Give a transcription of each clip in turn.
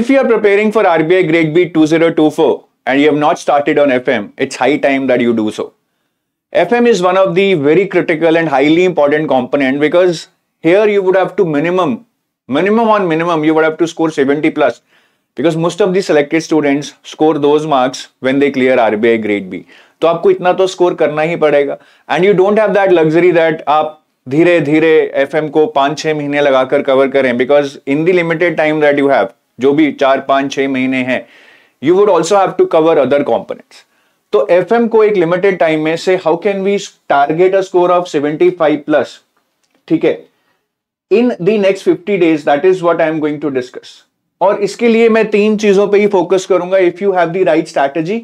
If you are preparing for RBI Grade B 2024 and you have not started on FM, it's high time that you do so. FM is one of the very critical and highly important component because here you would have to minimum, minimum on minimum, you would have to score 70 plus because most of the selected students score those marks when they clear RBI Grade B. So, आपको इतना तो score करना ही पड़ेगा you don't have that luxury that आप धीरे धीरे F को पाँच छः महीने लगाकर कवर करें because in the limited time that you have जो भी चार पांच छह महीने हैं you would also have to cover other components तो एफ को एक लिमिटेड टाइम में से how can we target a score of five plus ठीक है in the next fifty days that is what I am going to discuss और इसके लिए मैं तीन चीजों पे ही फोकस करूंगा if you have the right strategy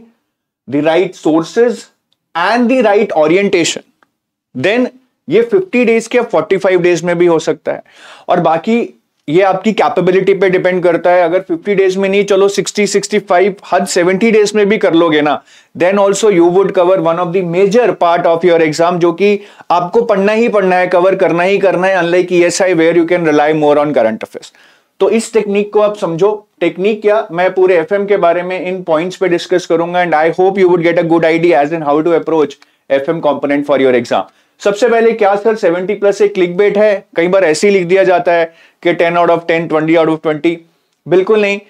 the right sources and the right orientation then ये 50 डेज के 45 डेज में भी हो सकता है और बाकी ये आपकी कैपेबिलिटी पे डिपेंड करता है अगर 50 डेज में नहीं चलो 60 65 हद 70 डेज में भी कर लोगे ना then also you would cover one of the major part of your exam जो कि आपको पढ़ना ही पढ़ना है कवर करना ही करना है unlike S I where you can rely more on current affairs तो इस टेक्निक को आप समझो टेक्निक क्या मैं पूरे एफ के बारे में इन पॉइंट्स पे डिस्कस करूंगा and I hope you would get a good idea as an how to approach F M component for your exam सबसे पहले क्या सर 70 प्लस एक क्लिक बेट है कई बार ऐसे ही लिख दिया जाता है कि 10 आउट ऑफ 10 20 आउट ऑफ 20 बिल्कुल नहीं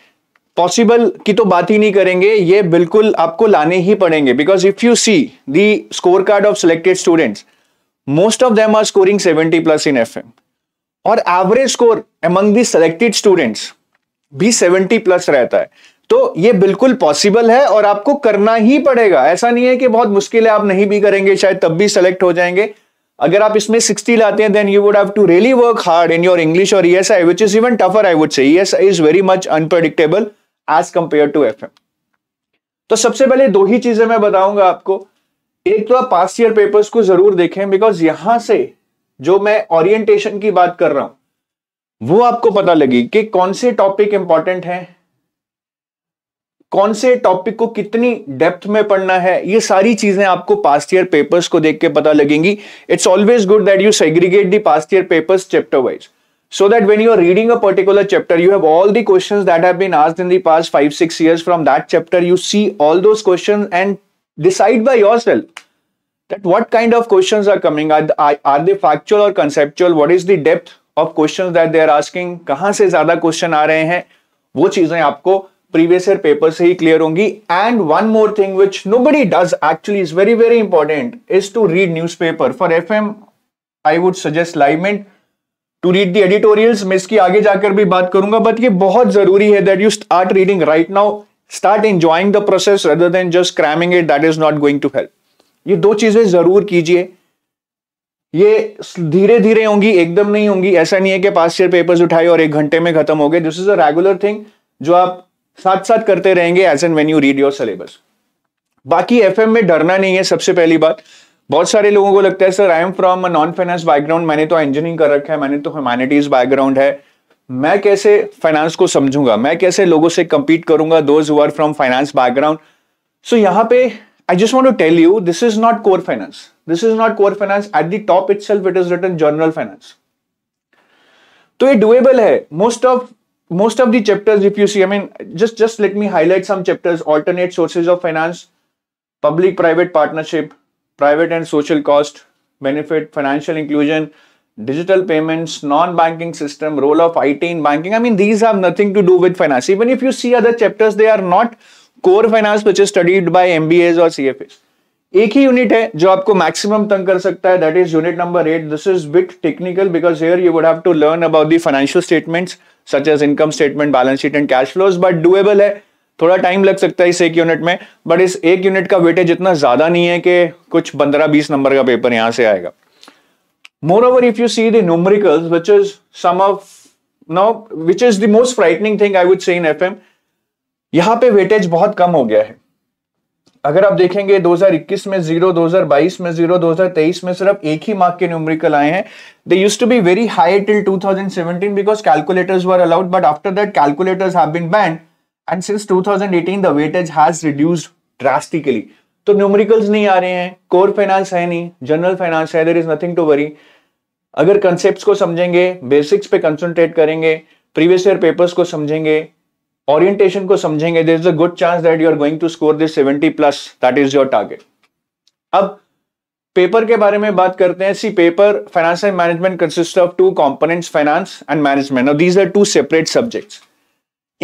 पॉसिबल की तो बात ही नहीं करेंगे ये बिल्कुल आपको लाने ही पड़ेंगे because if you see the score card of selected students most of them are scoring 70 plus in F और average score among the selected students भी 70 प्लस रहता है तो ये बिल्कुल पॉसिबल है और आपको करना ही पड़ेगा ऐसा नहीं है कि बहुत मुश्किल है आप नहीं भी करेंगे शायद तब भी सेलेक्ट हो जाएंगे अगर आप इसमें 60 लाते हैं then you would have to really work hard in your English और I which is even tougher I would say ESI is very much unpredictable as compare to F तो सबसे पहले दो ही चीजें मैं बताऊंगा आपको एक तो आप पास ईयर पेपर्स को जरूर देखें बिकॉज यहां से जो मैं ओरिएंटेशन की बात कर रहा हूं वो आपको पता लगी कि कौन से टॉपिक इंपॉर्टेंट हैं कौन से टॉपिक को कितनी डेप्थ में पढ़ना है ये सारी चीजें आपको पास्ट ईयर पेपर्स को देख के पता लगेंगी it's always good that you segregate the past year papers chapter wise so that when you are reading a particular chapter you have all the question that have been आज in the past five six year from that chapter you see all those question and decide by yourself that what kind of question are coming are they factual और conceptual what is the depth of question that they are asking कहां से ज्यादा question आ रहे हैं वो चीजें आपको previous year paper से ही क्लियर होंगी and one more thing which nobody does actually is very very important is to read newspaper for F M I would suggest Livemint to read the editorials मैं इसकी आगे जाकर भी बात करूंगा बट ये बहुत जरूरी है that you start reading right now start enjoying the process rather than just cramming it that is not going to help ये दो चीजें जरूर कीजिए ये धीरे धीरे होंगी एकदम नहीं होंगी ऐसा नहीं है कि पास ईयर पेपर्स उठाए और एक घंटे में खत्म हो गए this is a regular thing जो आप साथ साथ करते रहेंगे as and when you read your syllabus बाकी एफ में डरना नहीं है सबसे पहली बात बहुत सारे लोगों को लगता है sir I am from a non finance background मैंने तो इंजीनियरिंग कर रखा है मैंने तो ह्यूमैनिटीज बैकग्राउंड है मैं कैसे फाइनेंस को समझूंगा मैं कैसे लोगों से कंपीट करूंगा those who are from finance background so यहाँ पे I just want to tell you this is not core finance this is not core finance at the top itself it is written general finance तो ये doable है most of most of the chapters, if you see, I mean, just, just let me highlight some chapters, alternate sources of finance, public-private partnership, private and social cost, benefit, financial inclusion, digital payments, non-banking system, role of IT in banking. I mean, these have nothing to do with finance. Even if you see other chapters, they are not core finance, which is studied by MBAs or CFAs. एक ही unit है जो आपको maximum तंग कर सकता है that is unit number eight this is bit technical because here you would have to learn about the financial statements such as income statement balance sheet and cash flows but doable है थोड़ा time लग सकता है इस एक unit में but इस एक यूनिट का वेटेज इतना ज्यादा नहीं है कि कुछ पंद्रह बीस नंबर का पेपर यहां से आएगा moreover if you see numerical which is some of now which is the most frightening thing I would say in F यहां पे वेटेज बहुत कम हो गया है अगर आप देखेंगे 2021 में जीरो 2022 में जीरो 2023 में सिर्फ एक ही मार्क के न्यूमरिकल आए हैं they use to be very high till 2017 because calculators were allowed but after that calculators have been banned and since 2018 the weightage has reduced drastically तो न्यूमरिकल्स नहीं आ रहे हैं कोर फाइनेंस है नहीं जनरल फाइनेंस है there is nothing to worry अगर concept को समझेंगे बेसिक्स पे कंसनट्रेट करेंगे प्रीवियस ईयर पेपर्स को समझेंगे ओरिएंटेशन को समझेंगे there is a good chance that you are going to score this seventy plus that is your target अब पेपर के बारे में बात करते हैं C paper finance and management consist of two components finance and management these are two separate subjects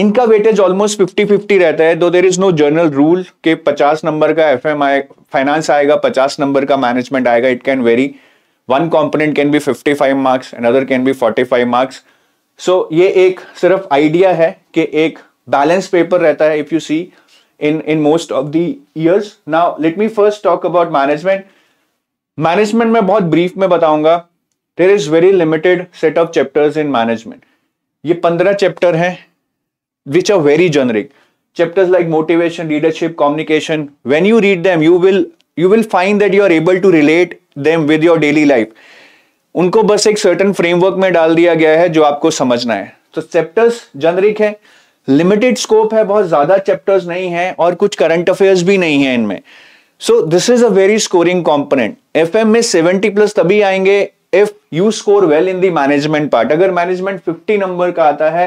इनका weightage almost fifty fifty रहता है though there is no general rule के पचास नंबर का एफ एम आए फाइनेंस आएगा पचास number का मैनेजमेंट आएगा it can vary one component can be fifty five marks and other can be forty five marks so ये एक सिर्फ आइडिया है कि एक balanced paper rehta hai if you see in in most of the years now let me first talk about management management में बहुत brief में बताऊंगा there is very limited set of chapters in management ये पंद्रह chapter हैं which are very generic chapters like motivation leadership communication when you read them you will you will find that you are able to relate them with your daily life उनको बस एक certain framework में डाल दिया गया है जो आपको समझना है तो चैप्टर्स जनरिक है लिमिटेड स्कोप है बहुत ज्यादा चैप्टर्स नहीं है और कुछ करंट अफेयर्स भी नहीं है इनमें so this is a very scoring component F M में सेवेंटी प्लस तभी आएंगे if you score well in the management part अगर मैनेजमेंट फिफ्टी नंबर का आता है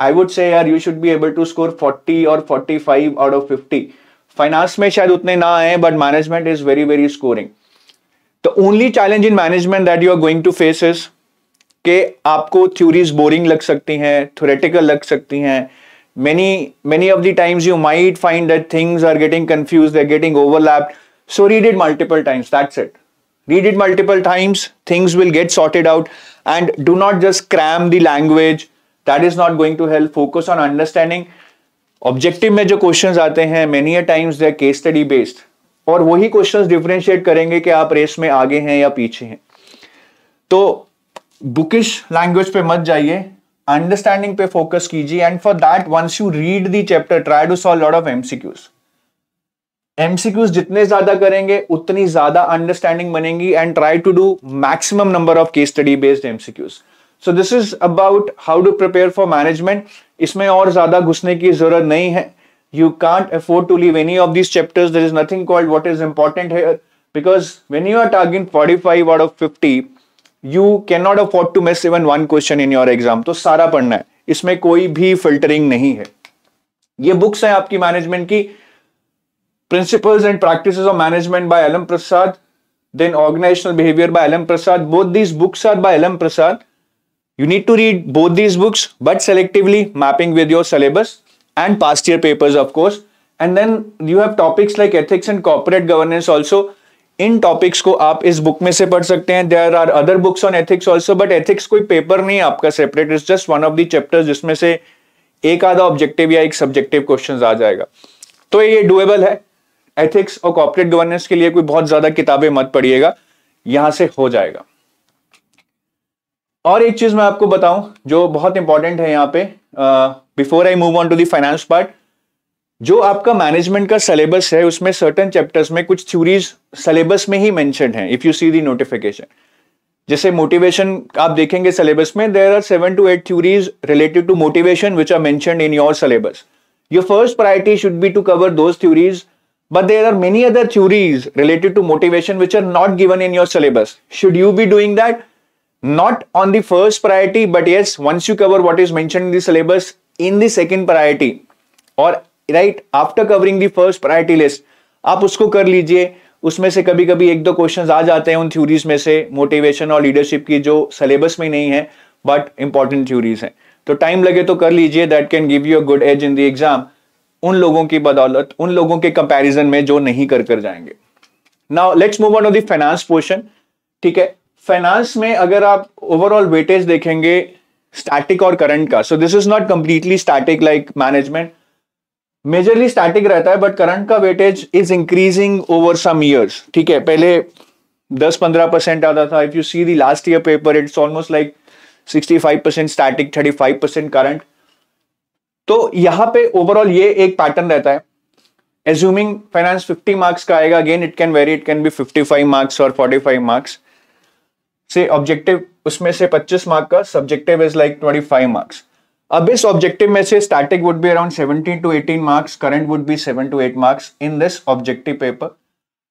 आई वुड से यार you should be able to score forty और forty five out of fifty finance में शायद उतने ना आए but management is very very scoring the only challenge in management that you are going to face is के आपको theories boring लग सकती हैं थ्योरेटिकल लग सकती हैं many many of the times you might find that things are getting confused they're getting overlapped so read it multiple times that's it read it multiple times things will get sorted out and do not just cram the language that is not going to help focus on understanding objective में जो question आते हैं many a times they case study based और वही question differentiate करेंगे कि आप race में आगे हैं या पीछे हैं तो बुकिश लैंग्वेज पे मत जाइए अंडरस्टैंडिंग पे फोकस कीजिए and for that once you read the chapter try to solve lot of MCQs MCQs जितने ज्यादा करेंगे उतनी ज्यादा अंडरस्टैंडिंग बनेगी and try to do maximum number of case study based MCQs so this is about how to prepare for management इसमें और ज्यादा घुसने की जरूरत नहीं है you can't afford to leave any of this chapters there is nothing called what is important hair because when you are targeting forty five out of fifty You cannot afford to miss even one question in your exam. So, तो सारा पढ़ना है इसमें कोई भी filtering नहीं है ये बुक्स हैं आपकी मैनेजमेंट की principles and practice of management by एलम then organizational behavior by Alam prasad both these books are by Alam prasad you need to read both these books but selectively mapping with your syllabus and past year papers of course and then you have topics like ethics and corporate governance also इन topics को आप इस book में से पढ़ सकते हैं there are other books on ethics also but ethics कोई पेपर नहीं है आपका separate is just one of the जिसमें से एक आधा ऑब्जेक्टिव या एक सब्जेक्टिव क्वेश्चन आ जाएगा तो ये डुएबल है एथिक्स और कॉपरेट गवर्नेंस के लिए कोई बहुत ज्यादा किताबें मत पढ़िएगा यहां से हो जाएगा और एक चीज मैं आपको बताऊं जो बहुत इंपॉर्टेंट है यहाँ पे before I move on to the finance part जो आपका मैनेजमेंट का सिलेबस है उसमें सर्टन चैप्टर्स में कुछ थ्यूरीज सिलेबस में ही मैंशन है if you see the notification जैसे मोटिवेशन आप देखेंगे सिलेबस में there are seven to eight theories related to motivation which are mention in your syllabus your first priority should be to cover those theories but there are many other theories related to motivation which are not given in your syllabus should you be doing that not on the first priority but yes once you cover what is mention in syllabus in the second priority और right after covering the first priority list आप उसको कर लीजिए उसमें से कभी कभी एक दो क्वेश्चन आ जाते हैं उन थ्योरीज में से मोटिवेशन और लीडरशिप की जो सिलेबस में नहीं है बट इंपॉर्टेंट थ्योरीज हैं तो टाइम लगे तो कर लीजिए that can give you a good edge in the exam उन लोगों की बदौलत उन लोगों के कंपैरिजन में जो नहीं कर कर जाएंगे now let's move on to the finance portion ठीक है फाइनेंस में अगर आप ओवरऑल वेटेज देखेंगे स्टैटिक और करंट का so this is not completely static like management majorly static रहता है बट करंट का weightage is increasing over some years ठीक है पहले 10-15 परसेंट आता था if you see the last year paper it's almost like 65 percent static 35 percent current तो यहाँ पे ओवरऑल ये एक पैटर्न रहता है एज्यूमिंग फाइनेंस 50 मार्क्स का आएगा again it can vary it can be 55 marks और 45 मार्क्स से ऑब्जेक्टिव उसमें से 25 मार्क का सब्जेक्टिव इज लाइक 25 मार्क्स अब इस ऑब्जेक्टिव में से static would be around 17 to 18 marks current would be 7 to 8 marks in this objective paper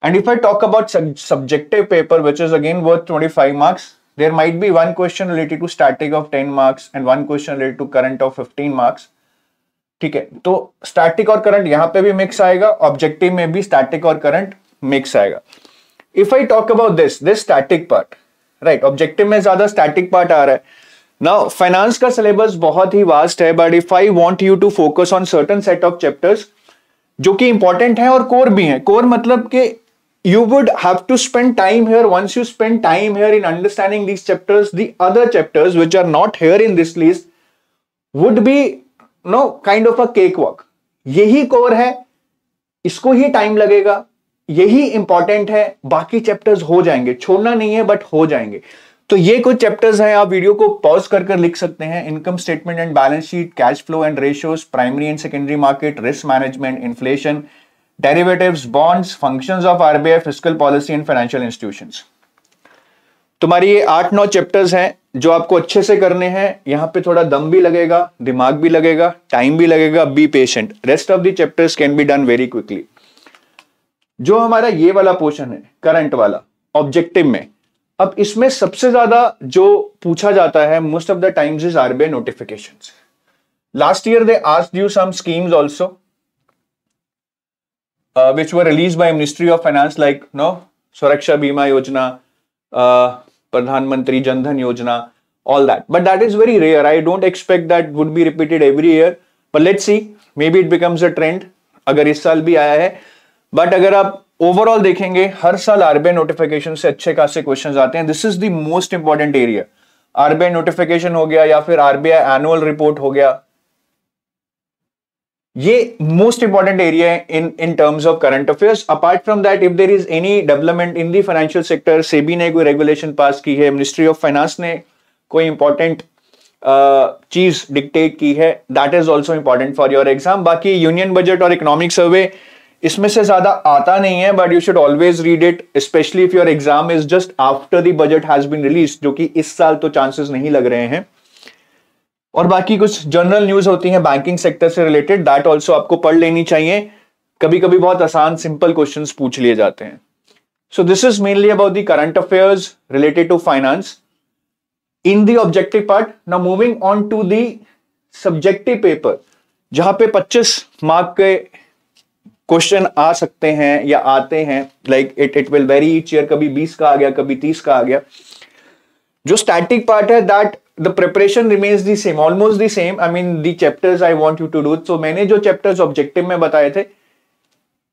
and if I talk about subjective paper which is again worth 25 marks there might be one question related to static of 10 marks and one question related to current of 15 marks ठीक है तो static और current यहां पे भी mix आएगा objective में भी स्टैटिक और करंट मिक्स आएगा if I talk about this this static part right objective में ज्यादा स्टैटिक पार्ट आ रहा है Now, finance का सिलेबस बहुत ही वास्ट है but if I want you to focus on certain set of chapters जो कि इंपॉर्टेंट है और कोर भी है कोर मतलब कि you would have to spend time here once you spend time here in understanding these chapters the other chapters which are not here in this list would be no kind of a cake work यही core है इसको ही time लगेगा यही important है बाकी chapters हो जाएंगे छोड़ना नहीं है बट हो जाएंगे तो ये कुछ चैप्टर्स हैं आप वीडियो को पॉज कर कर लिख सकते हैं income statement and balance sheet cash flow and ratios primary and secondary market risk management inflation derivatives bonds functions of RBI physical policy and financial institutions तुम्हारी ये आठ नौ चैप्टर्स हैं जो आपको अच्छे से करने हैं यहाँ पे थोड़ा दम भी लगेगा दिमाग भी लगेगा टाइम भी लगेगा be patient rest of the chapters can be done very quickly जो हमारा ये वाला पोर्शन है करंट वाला ऑब्जेक्टिव में अब इसमें सबसे ज्यादा जो पूछा जाता है most of the times is RBI notification last year they आज you some schemes also which were released by ministry of finance like no Suraksha Bima Yojana Pradhan Mantri Jan Dhan Yojana all that but that is very rare I don't expect that would be repeated every year but let see may be it becomes a trend अगर इस साल भी आया है but अगर आप overall देखेंगे हर साल आरबीआई नोटिफिकेशन से अच्छे खासे क्वेश्चन आते हैं this is the most important area RBI notification हो गया या फिर आरबीआई एनुअल रिपोर्ट हो गया ये मोस्ट इंपॉर्टेंट एरिया है in in terms of current affairs apart from that if there is any development in the financial sector SEBI ने कोई रेगुलेशन पास की है मिनिस्ट्री ऑफ फाइनेंस ने कोई इंपॉर्टेंट चीज डिक्टेट की है that is also important for your exam बाकी यूनियन बजट और इकोनॉमिक सर्वे इसमें से ज्यादा आता नहीं है but you should always read it specially if your exam is just after the budget has been release जो कि इस साल तो चांसेस नहीं लग रहे हैं और बाकी कुछ जनरल न्यूज होती है बैंकिंग सेक्टर से रिलेटेड दैट ऑल्सो आपको पढ़ लेनी चाहिए कभी कभी बहुत आसान सिंपल क्वेश्चन पूछ लिए जाते हैं so this is mainly about the current affairs related to finance in the objective part now moving on to the subjective paper जहां पे 25 मार्क के क्वेश्चन आ सकते हैं या आते हैं like it it will vary each year कभी बीस का आ गया कभी तीस का आ गया जो स्टैटिक पार्ट है that the preparation remains the same almost the same I mean the chapters I want you to do so मैंने जो चैप्टर्स ऑब्जेक्टिव में बताए थे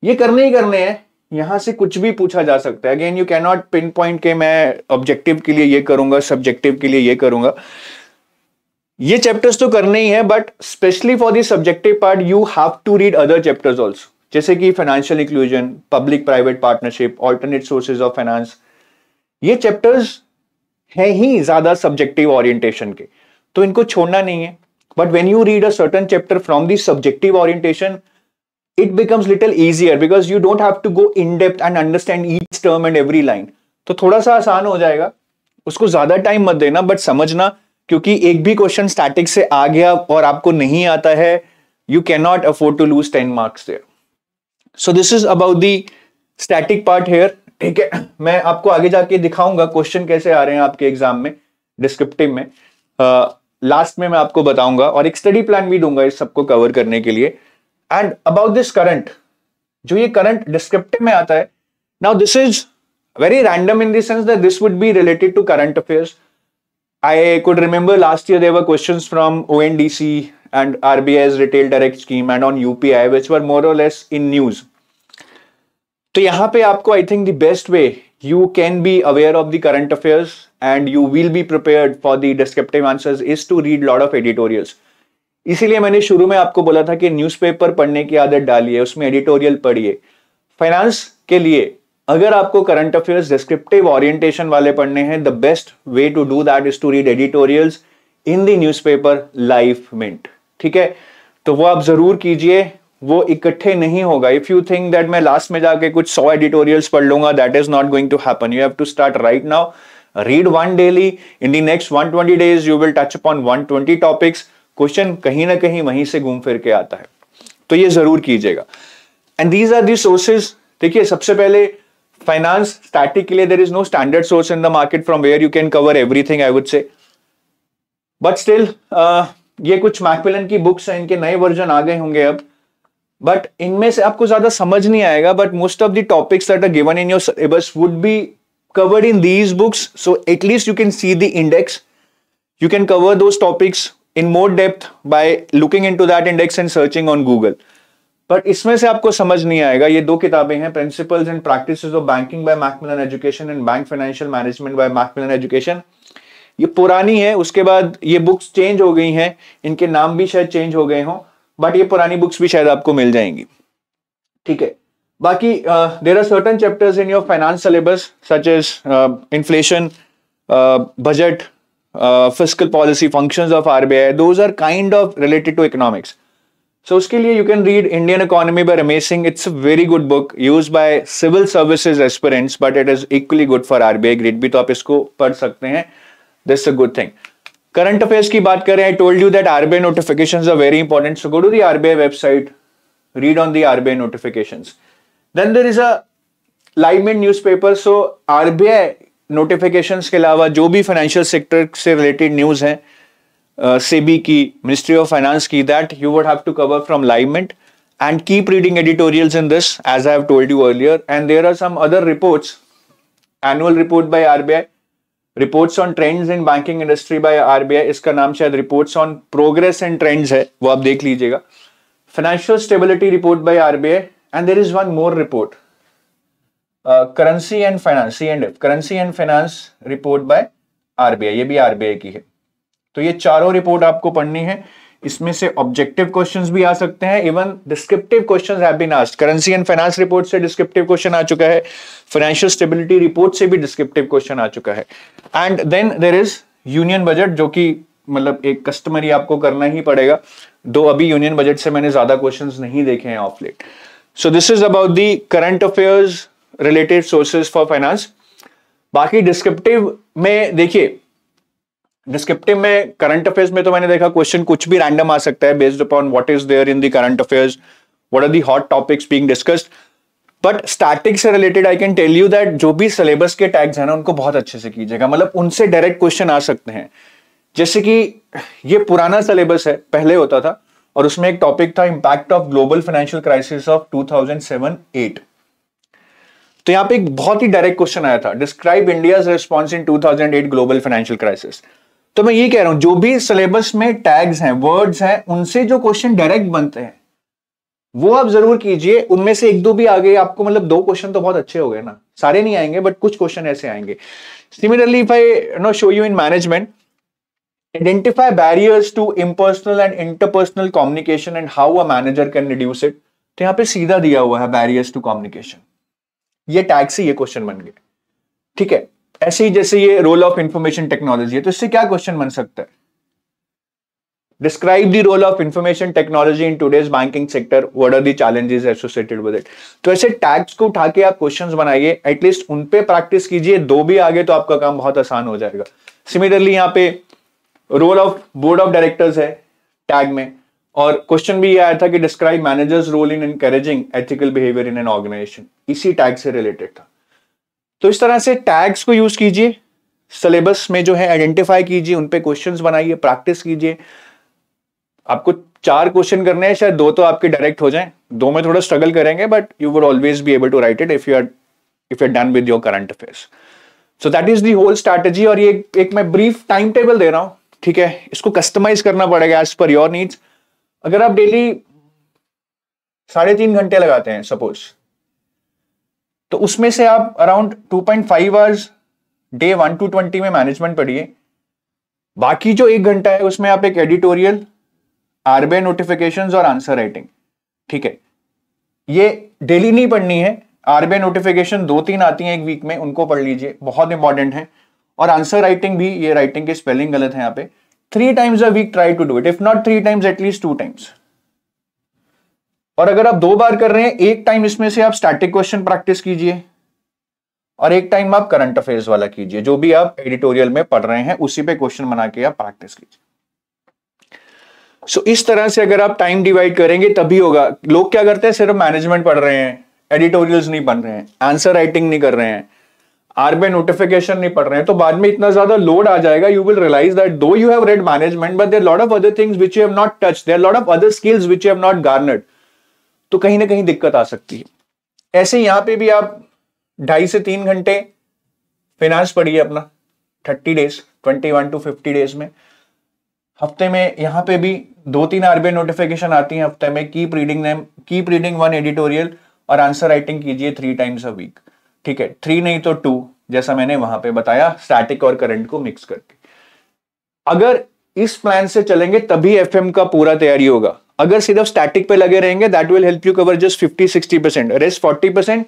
ये करने ही करने हैं यहां से कुछ भी पूछा जा सकता है again you can not pinpoint के मैं ऑब्जेक्टिव के लिए ये करूंगा सब्जेक्टिव के लिए ये करूंगा ये चैप्टर्स तो करने ही है but specially for the subjective part you have to read other chapters also जैसे कि financial inclusion public private partnership alternate sources of finance ये चैप्टर्स है ही ज्यादा सब्जेक्टिव ओरिएंटेशन के तो इनको छोड़ना नहीं है but when you read a certain chapter from the subjective orientation it becomes little easier because you don't have to go in depth and understand each term and every line तो थोड़ा सा आसान हो जाएगा उसको ज्यादा टाइम मत देना बट समझना क्योंकि एक भी क्वेश्चन स्टैटिक से आ गया और आपको नहीं आता है you can not afford to lose ten marks there so this is about the static part here ठीक है मैं आपको आगे जाके दिखाऊंगा क्वेश्चन कैसे आ रहे हैं आपके एग्जाम में डिस्क्रिप्टिव में लास्ट uh, में मैं आपको बताऊंगा और एक स्टडी प्लान भी दूंगा इस सबको कवर करने के लिए एंड अबाउट दिस करंट जो ये करंट डिस्क्रिप्टिव में आता है now this is very random in the sense that this would be related to current affairs. I could remember last question from O N D C and RBI's retail direct scheme and on UPI, which were more or less in news. तो यहाँ पे आपको I think the best way you can be aware of the current affairs and you will be prepared for the descriptive answers is to read lot of editorials इसीलिए मैंने शुरू में आपको बोला था कि न्यूज़पेपर पढ़ने की आदत डालिए उसमें एडिटोरियल पढ़िए फाइनेंस के लिए अगर आपको करंट अफेयर्स डिस्क्रिप्टिव ऑरियंटेशन वाले पढ़ने हैं the best way to do that is to read editorials in the newspaper like Mint ठीक है तो वो आप जरूर कीजिए वो इकट्ठे नहीं होगा इफ यू थिंक दैट मैं लास्ट में जाके कुछ सौ एडिटोरियल्स पढ़ लूंगा that is not going to happen you have to start right now read one daily in the next twenty days you will touch upon twenty topics question कहीं ना कहीं वहीं से घूम फिर के आता है तो ये जरूर कीजिएगा and these are the sources देखिए सबसे पहले फाइनेंस स्टैटिक के लिए there is no standard source in the market from where you can cover everything I would say but still ये कुछ मैकपिलन की बुक्स हैं इनके नए वर्जन आ गए होंगे अब बट इनमें से आपको ज्यादा समझ नहीं आएगा but most of the topics that are given in your syllabus would be covered in these books so at least you can see the index you can cover those topics in more depth by looking looking into that index and searching on but इसमें से आपको समझ नहीं आएगा ये दो किताबें हैं principles and practices of banking by Macmillan education and bank financial management by Macmillan education ये पुरानी है उसके बाद ये बुक्स चेंज हो गई हैं इनके नाम भी शायद चेंज हो गए हों बट ये पुरानी बुक्स भी शायद आपको मिल जाएंगी ठीक है बाकी there are certain chapters in your finance syllabus such as inflation budget physical policy function of I those are kind of related to economics so उसके लिए you can read Indian economy by Ramesh Singh it's a very good book use by civil services aspirants but it is equally good for RBI grade भी तो आप इसको पढ़ सकते हैं That's a good thing. Current affairs ki baat kare, I told you that RBI notifications are very important. So go to the RBI website, read on the RBI notifications. Then there is a live newspaper. So RBI notifications ke alawa, jo bhi financial sector se related news hai, uh, SEBI ki, Ministry of Finance ki, that you would have to cover from live and keep reading editorials in this, as I have told you earlier. And there are some other reports, annual report by RBI, reports on trends in banking industry by RBI इसका नाम शायद reports on progress and trends है वो आप देख लीजिएगा financial stability report by RBI and there is one more report currency and finance C and F currency and finance report by RBI ये भी आरबीआई की है तो ये चारों रिपोर्ट आपको पढ़नी है इसमें से ऑब्जेक्टिव क्वेश्चंस भी आ सकते हैं even descriptive questions have been asked currency and finance report से डिस्क्रिप्टिव क्वेश्चन आ चुका है फाइनेंशियल स्टेबिलिटी रिपोर्ट से भी डिस्क्रिप्टिव क्वेश्चन आ चुका है and then there is union budget जो कि मतलब एक कस्टमरी आपको करना ही पड़ेगा दो अभी यूनियन बजट से मैंने ज्यादा क्वेश्चन नहीं देखे हैं of late so this is about the current affairs related sources for finance बाकी डिस्क्रिप्टिव में देखिए डिस्क्रिप्टिव में करंट अफेयर्स में तो मैंने देखा क्वेश्चन कुछ भी रैंडम आ सकता है based upon what is there in the current affairs what are the hot topics being discussed but static से related I can tell you that जो भी सिलेबस के टैग्स हैं ना उनको बहुत अच्छे से कीजिएगा मतलब उनसे डायरेक्ट क्वेश्चन आ सकते हैं जैसे कि ये पुराना सिलेबस है पहले होता था और उसमें एक टॉपिक था impact of global financial crisis of 2007-8 तो यहाँ पे एक बहुत ही डायरेक्ट क्वेश्चन आया था describe India's response in 2008 global financial crisis तो मैं ये कह रहा हूं जो भी सिलेबस में टैग्स हैं वर्ड्स हैं उनसे जो क्वेश्चन डायरेक्ट बनते हैं वो आप जरूर कीजिए उनमें से एक दो भी आ गए आपको मतलब दो क्वेश्चन तो बहुत अच्छे हो गए ना सारे नहीं आएंगे बट कुछ क्वेश्चन ऐसे आएंगे similarly if I know show you in management identify barriers to impersonal and interpersonal communication and how a manager can reduce it तो यहाँ पे सीधा दिया हुआ है बैरियर्स टू कॉम्युनिकेशन ये टैग से ये क्वेश्चन बन गए ठीक है ऐसे ही जैसे ये रोल ऑफ इंफॉर्मेशन टेक्नोलॉजी है तो इससे क्या क्वेश्चन बन सकता है describe the role of information technology in today's banking sector what are the challenges associated with it तो ऐसे टैक्स को उठा के आप क्वेश्चन बनाइए एटलीस्ट उनपे प्रैक्टिस कीजिए दो भी आगे तो आपका काम बहुत आसान हो जाएगा सिमिलरली यहाँ पे role of board of directors है टैग में और क्वेश्चन भी ये आया था कि describe managers role in encouraging ethical behaviour in an organisation इसी टैग से रिलेटेड था तो इस तरह से टैग्स को यूज कीजिए सिलेबस में जो है आइडेंटिफाई कीजिए उन पे क्वेश्चंस बनाइए प्रैक्टिस कीजिए आपको चार क्वेश्चन करने हैं शायद दो तो आपके डायरेक्ट हो जाएं दो में थोड़ा स्ट्रगल करेंगे but you would always be able to write it if you are if you are done with your current affairs so that is the whole strategy और ये एक मैं ब्रीफ टाइम टेबल दे रहा हूं ठीक है इसको कस्टमाइज करना पड़ेगा एज पर योर नीड्स अगर आप डेली साढ़े तीन घंटे लगाते हैं सपोज तो उसमें से आप around 2.5 point five hours day one to twenty में मैनेजमेंट पढ़िए बाकी जो एक घंटा है उसमें आप एक एडिटोरियल आरबीआई नोटिफिकेशन और आंसर राइटिंग ठीक है ये डेली नहीं पढ़नी है आरबीआई नोटिफिकेशन दो तीन आती हैं एक वीक में उनको पढ़ लीजिए बहुत इंपॉर्टेंट है और आंसर राइटिंग भी ये राइटिंग की स्पेलिंग गलत है यहाँ पे three times a week try to do it if not three times at least two times और अगर आप दो बार कर रहे हैं एक टाइम इसमें से आप स्टैटिक क्वेश्चन प्रैक्टिस कीजिए और एक टाइम आप करंट अफेयर्स वाला कीजिए जो भी आप एडिटोरियल में पढ़ रहे हैं उसी पे क्वेश्चन बना के आप प्रैक्टिस कीजिए सो so, इस तरह से अगर आप टाइम डिवाइड करेंगे तभी होगा लोग क्या करते हैं सिर्फ मैनेजमेंट पढ़ रहे हैं एडिटोरियल्स नहीं पढ़ रहे हैं आंसर राइटिंग नहीं कर रहे हैं आरबे नोटिफिकेशन नहीं पढ़ रहे हैं तो बाद में इतना ज्यादा लोड आ जाएगा you will realise that though you have read management but there lot of other things which you have not touch there lot of other skills which you have not garnered तो कहीं ना कहीं दिक्कत आ सकती है ऐसे यहां पे भी आप ढाई से तीन घंटे फिनांस पढ़िए अपना thirty days twenty one to fifty days में हफ्ते में यहां पे भी दो तीन आरबीआई नोटिफिकेशन आती है हफ्ते में keep reading name keep reading one editorial और आंसर राइटिंग कीजिए थ्री टाइम्स अ वीक ठीक है थ्री नहीं तो टू जैसा मैंने वहां पे बताया स्टैटिक और करंट को मिक्स करके अगर इस प्लान से चलेंगे तभी एफ का पूरा तैयारी होगा अगर सिर्फ स्टैटिक पे लगे रहेंगे that will help you cover just fifty sixty percent rest forty percent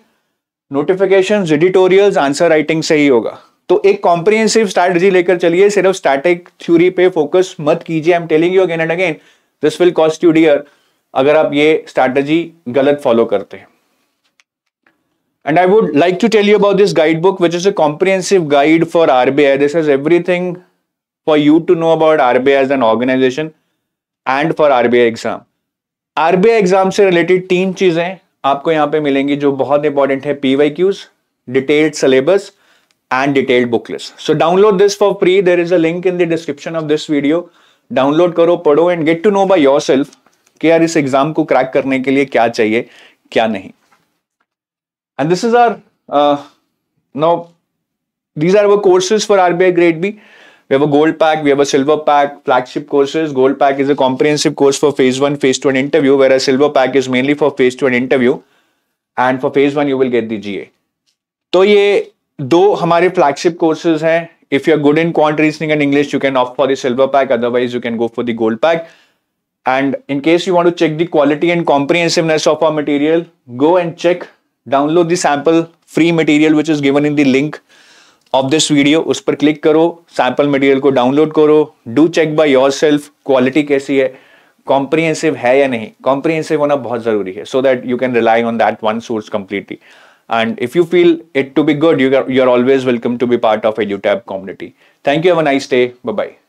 notification editorial answer writing से ही होगा तो एक कॉम्प्रिहेंसिव स्ट्रैटेजी लेकर चलिए सिर्फ स्टैटिक थ्योरी पे फोकस मत कीजिए I am telling you again and again this will cost you dear अगर आप ये स्ट्रैटेजी गलत फॉलो करते हैं and i would like to tell you about this guidebook which is a comprehensive guide for rbi this has everything for you to know about rbi as an organization and for RBI exam RBI exam से related तीन चीजें आपको यहां पे मिलेंगी जो बहुत important है PY Qs detailed syllabus and detailed book so download this for for there is a link in the description of this video download करो पढ़ो and get to know by yourself यार इस exam को crack करने के लिए क्या चाहिए क्या नहीं and this is our no these are our courses for RBI grade B We have a gold pack, we have a silver pack, flagship courses. Gold pack is a comprehensive course for phase one, phase two, and interview, whereas silver pack is mainly for phase two and interview. And for phase one, you will get the GA. So, these दो हमारे flagship courses हैं if you are good in quant reasoning and English you can opt for the silver pack otherwise you can go for the gold and in case you want to check the quality and comprehensiveness of our material go and check download the sample free material which is given in the link of this video उस पर click करो sample material को डाउनलोड करो do check by yourself quality कैसी है comprehensive है या नहीं कॉम्प्रिहेंसिव होना बहुत जरूरी है so that you can rely on that one source completely and if you feel it to be good you are always welcome to be part of part of thank you thank you have a nice